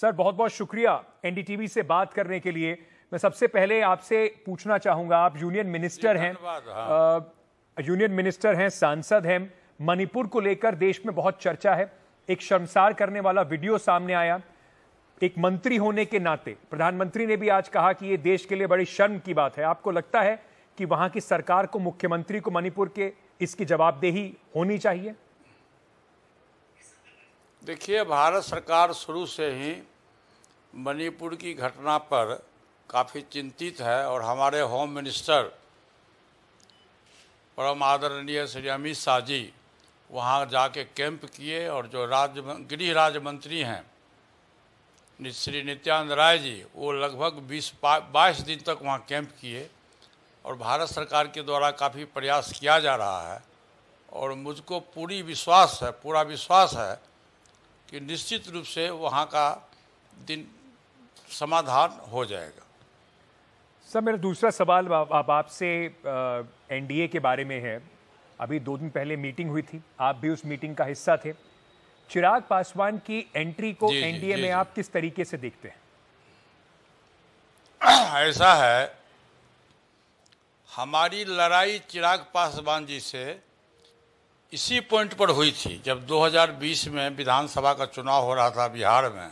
Sir बहुत बहुत शुक्रिया एनडीटीवी से बात करने के लिए मैं सबसे पहले आपसे पूछना चाहूंगा आप यूनियन मिनिस्टर हैं हाँ। यूनियन मिनिस्टर हैं सांसद हैं मणिपुर को लेकर देश में बहुत चर्चा है एक शर्मसार करने वाला वीडियो सामने आया एक मंत्री होने के नाते प्रधानमंत्री ने भी आज कहा कि ये देश के लिए बड़ी शर्म की बात है आपको लगता है कि वहां की सरकार को मुख्यमंत्री को मणिपुर के इसकी जवाबदेही होनी चाहिए देखिए भारत सरकार शुरू से ही मणिपुर की घटना पर काफ़ी चिंतित है और हमारे होम मिनिस्टर परम आदरणीय श्री अमित शाह जी वहाँ जाके कैंप किए और जो राज्य गृह राज्य मंत्री हैं श्री नित्यानंद राय जी वो लगभग 20 बाईस दिन तक वहाँ कैंप किए और भारत सरकार के द्वारा काफ़ी प्रयास किया जा रहा है और मुझको पूरी विश्वास है पूरा विश्वास है कि निश्चित रूप से वहाँ का दिन समाधान हो जाएगा सर मेरा दूसरा सवाल अब आपसे एनडीए के बारे में है अभी दो दिन पहले मीटिंग हुई थी आप भी उस मीटिंग का हिस्सा थे चिराग पासवान की एंट्री को एनडीए में जी, आप किस तरीके से देखते हैं ऐसा है हमारी लड़ाई चिराग पासवान जी से इसी पॉइंट पर हुई थी जब 2020 में विधानसभा का चुनाव हो रहा था बिहार में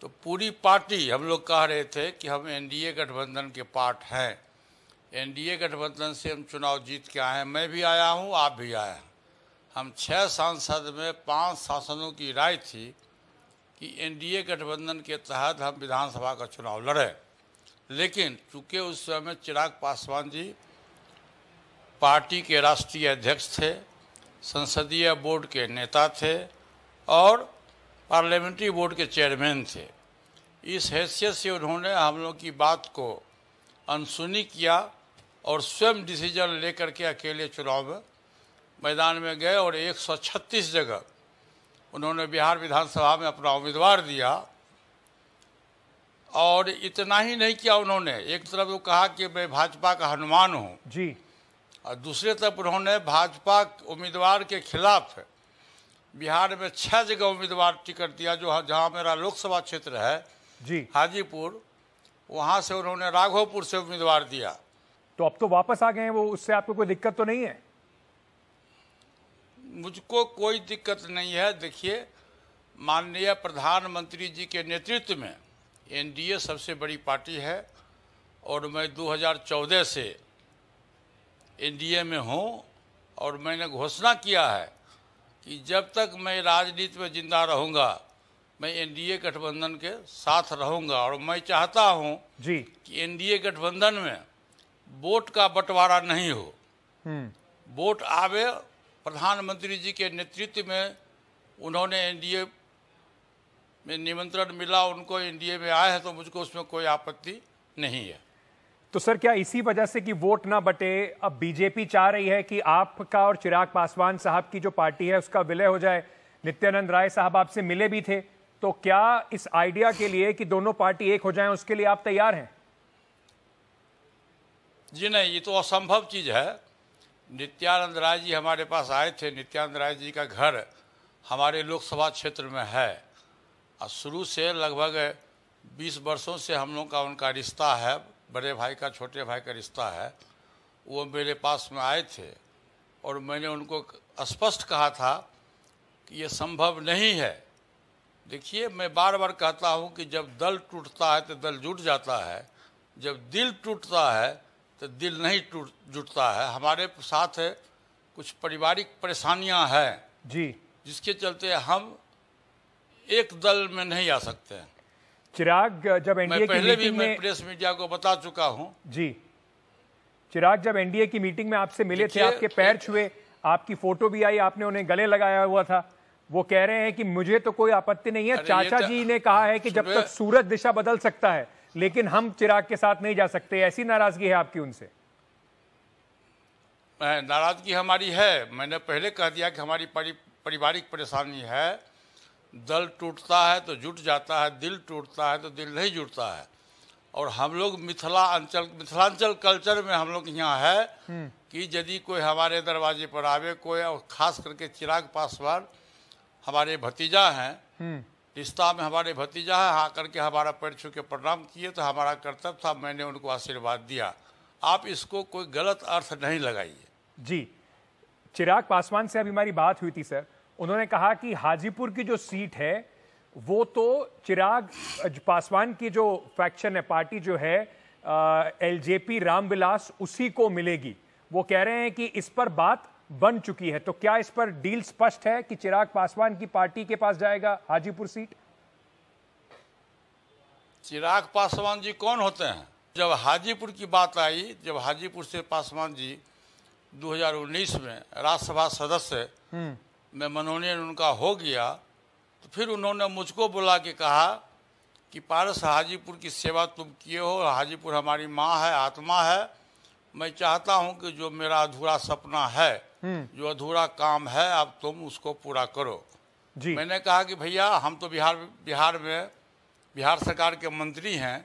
तो पूरी पार्टी हम लोग कह रहे थे कि हम एनडीए गठबंधन के पार्ट हैं एनडीए गठबंधन से हम चुनाव जीत के आए हैं मैं भी आया हूं आप भी आए हैं हम छह सांसद में पांच सांसदों की राय थी कि एनडीए गठबंधन के तहत हम विधानसभा का चुनाव लड़ें लेकिन चूँकि उस समय चिराग पासवान जी पार्टी के राष्ट्रीय अध्यक्ष थे संसदीय बोर्ड के नेता थे और पार्लियामेंट्री बोर्ड के चेयरमैन थे इस हैसियत से उन्होंने हम लोग की बात को अनसुनी किया और स्वयं डिसीजन लेकर के अकेले चुनाव में मैदान में गए और 136 जगह उन्होंने बिहार विधानसभा में अपना उम्मीदवार दिया और इतना ही नहीं किया उन्होंने एक तरफ वो कहा कि मैं भाजपा का हनुमान हूँ जी और दूसरे तरफ उन्होंने भाजपा उम्मीदवार के खिलाफ बिहार में छह जगह उम्मीदवार टिकट दिया जो जहाँ मेरा लोकसभा क्षेत्र है जी हाजीपुर वहाँ से उन्होंने राघोपुर से उम्मीदवार दिया तो अब तो वापस आ गए हैं वो उससे आपको कोई दिक्कत तो नहीं है मुझको कोई दिक्कत नहीं है देखिए माननीय प्रधानमंत्री जी के नेतृत्व में एनडीए सबसे बड़ी पार्टी है और मैं 2014 से एनडीए में हूँ और मैंने घोषणा किया है कि जब तक मैं राजनीति में जिंदा रहूँगा मैं एनडीए गठबंधन के साथ रहूँगा और मैं चाहता हूँ जी कि एनडीए गठबंधन में वोट का बंटवारा नहीं हो हम्म। वोट आवे प्रधानमंत्री जी के नेतृत्व में उन्होंने एनडीए में निमंत्रण मिला उनको एनडीए में आए हैं तो मुझको उसमें कोई आपत्ति नहीं है तो सर क्या इसी वजह से कि वोट ना बटे अब बीजेपी चाह रही है कि आपका और चिराग पासवान साहब की जो पार्टी है उसका विलय हो जाए नित्यानंद राय साहब आपसे मिले भी थे तो क्या इस आइडिया के लिए कि दोनों पार्टी एक हो जाए उसके लिए आप तैयार हैं जी नहीं ये तो असंभव चीज़ है नित्यानंद राय जी हमारे पास आए थे नित्यानंद राय जी का घर हमारे लोकसभा क्षेत्र में है और शुरू से लगभग 20 वर्षों से हम लोग का उनका रिश्ता है बड़े भाई का छोटे भाई का रिश्ता है वो मेरे पास में आए थे और मैंने उनको स्पष्ट कहा था कि ये संभव नहीं है देखिए मैं बार बार कहता हूँ कि जब दल टूटता है तो दल जुट जाता है जब दिल टूटता है तो दिल नहीं टूट जुटता है हमारे साथ है कुछ पारिवारिक परेशानियाँ हैं जी जिसके चलते हम एक दल में नहीं आ सकते हैं चिराग जब एनडीए की पहले भी मैं प्रेस मीडिया को बता चुका हूँ जी चिराग जब एनडीए की मीटिंग में आपसे मिले थे आपके पैर छुए आपकी फोटो भी आई आपने उन्हें गले लगाया हुआ था वो कह रहे हैं कि मुझे तो कोई आपत्ति नहीं है चाचा तो जी ने कहा है कि जब तक सूरज दिशा बदल सकता है लेकिन हम चिराग के साथ नहीं जा सकते ऐसी नाराजगी है आपकी उनसे नाराजगी हमारी है मैंने पहले कह दिया कि हमारी पारिवारिक परेशानी है दल टूटता है तो जुट जाता है दिल टूटता है तो दिल नहीं जुटता है और हम लोग मिथिला अंचल मिथिलांचल कल्चर में हम लोग यहाँ है हम्म। कि यदि कोई हमारे दरवाजे पर आवे कोई और खास करके चिराग पासवान हमारे भतीजा हैं हम्म। रिश्ता में हमारे भतीजा है आकर हाँ के हमारा पैर छू के प्रणाम किए तो हमारा कर्तव्य था मैंने उनको आशीर्वाद दिया आप इसको कोई गलत अर्थ नहीं लगाइए जी चिराग पासवान से अभी हमारी बात हुई थी सर उन्होंने कहा कि हाजीपुर की जो सीट है वो तो चिराग पासवान की जो फैक्शन है पार्टी जो है एलजेपी रामविलास उसी को मिलेगी वो कह रहे हैं कि इस पर बात बन चुकी है तो क्या इस पर डील स्पष्ट है कि चिराग पासवान की पार्टी के पास जाएगा हाजीपुर सीट चिराग पासवान जी कौन होते हैं जब हाजीपुर की बात आई जब हाजीपुर से पासवान जी 2019 में राज्यसभा सदस्य हम्म। मैं मनोनयन उनका हो गया तो फिर उन्होंने मुझको बुला के कहा कि पारस हाजीपुर की सेवा तुम किए हो हाजीपुर हमारी माँ है आत्मा है मैं चाहता हूँ कि जो मेरा अधूरा सपना है हम्म। जो अधूरा काम है अब तुम उसको पूरा करो जी मैंने कहा कि भैया हम तो बिहार बिहार में बिहार सरकार के मंत्री हैं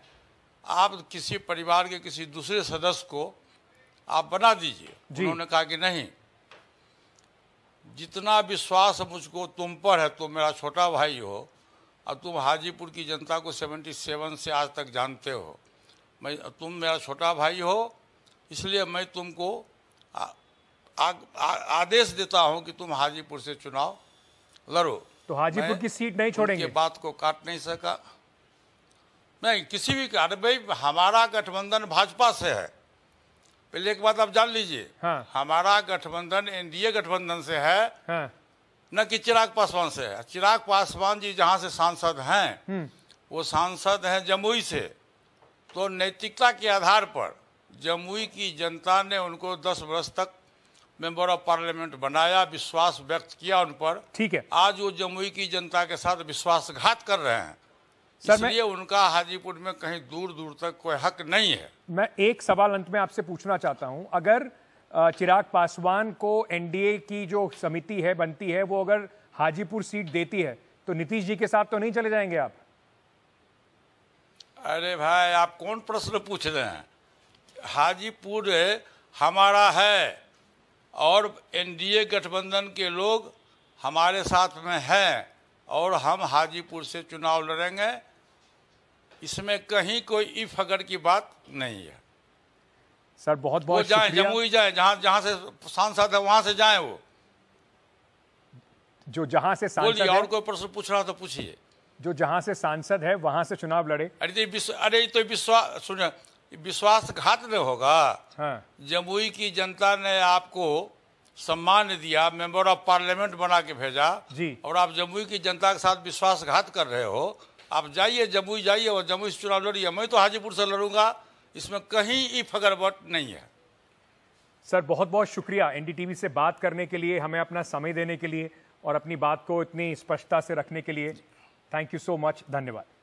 आप किसी परिवार के किसी दूसरे सदस्य को आप बना दीजिए उन्होंने कहा कि नहीं जितना विश्वास मुझको तुम पर है तुम मेरा छोटा भाई हो और तुम हाजीपुर की जनता को 77 से आज तक जानते हो मैं तुम मेरा छोटा भाई हो इसलिए मैं तुमको आ, आ, आ, आदेश देता हूं कि तुम हाजीपुर से चुनाव लड़ो तो हाजीपुर की सीट नहीं छोड़ेंगे बात को काट नहीं सका नहीं किसी भी कारण भाई हमारा गठबंधन भाजपा से है पहले एक बात आप जान लीजिए हाँ। हमारा गठबंधन एनडीए गठबंधन से है हाँ। न कि चिराग पासवान से है चिराग पासवान जी जहाँ से सांसद हैं हम्म। वो सांसद हैं जमुई से तो नैतिकता के आधार पर जमुई की जनता ने उनको 10 वर्ष तक मेंबर ऑफ पार्लियामेंट बनाया विश्वास व्यक्त किया उन पर ठीक है आज वो जमुई की जनता के साथ विश्वासघात कर रहे हैं सर मैं उनका हाजीपुर में कहीं दूर दूर तक कोई हक नहीं है मैं एक सवाल अंत में आपसे पूछना चाहता हूं अगर चिराग पासवान को एनडीए की जो समिति है बनती है वो अगर हाजीपुर सीट देती है तो नीतीश जी के साथ तो नहीं चले जाएंगे आप अरे भाई आप कौन प्रश्न पूछ रहे हैं हाजीपुर हमारा है और एनडीए गठबंधन के लोग हमारे साथ में हैं और हम हाजीपुर से चुनाव लड़ेंगे इसमें कहीं कोई इफ अगर की बात नहीं है सर बहुत बहुत जाए जमुई जाए जहां जहां से सांसद है वहां से जाए वो जो जहां से सांसद और कोई प्रश्न पूछ रहा तो पूछिए जो जहां से सांसद है वहां से चुनाव लड़े अरे तो अरे तो विश्वास सुन विश्वासघात में होगा हाँ। जमुई की जनता ने आपको सम्मान दिया मेंबर ऑफ पार्लियामेंट बना के भेजा जी और आप जमुई की जनता के साथ विश्वासघात कर रहे हो आप जाइए जमुई जाइए और जमुई से चुनाव लड़िए मैं तो हाजीपुर से लड़ूंगा इसमें कहीं ई फगरबट नहीं है सर बहुत बहुत शुक्रिया एनडीटीवी से बात करने के लिए हमें अपना समय देने के लिए और अपनी बात को इतनी स्पष्टता से रखने के लिए थैंक यू सो मच धन्यवाद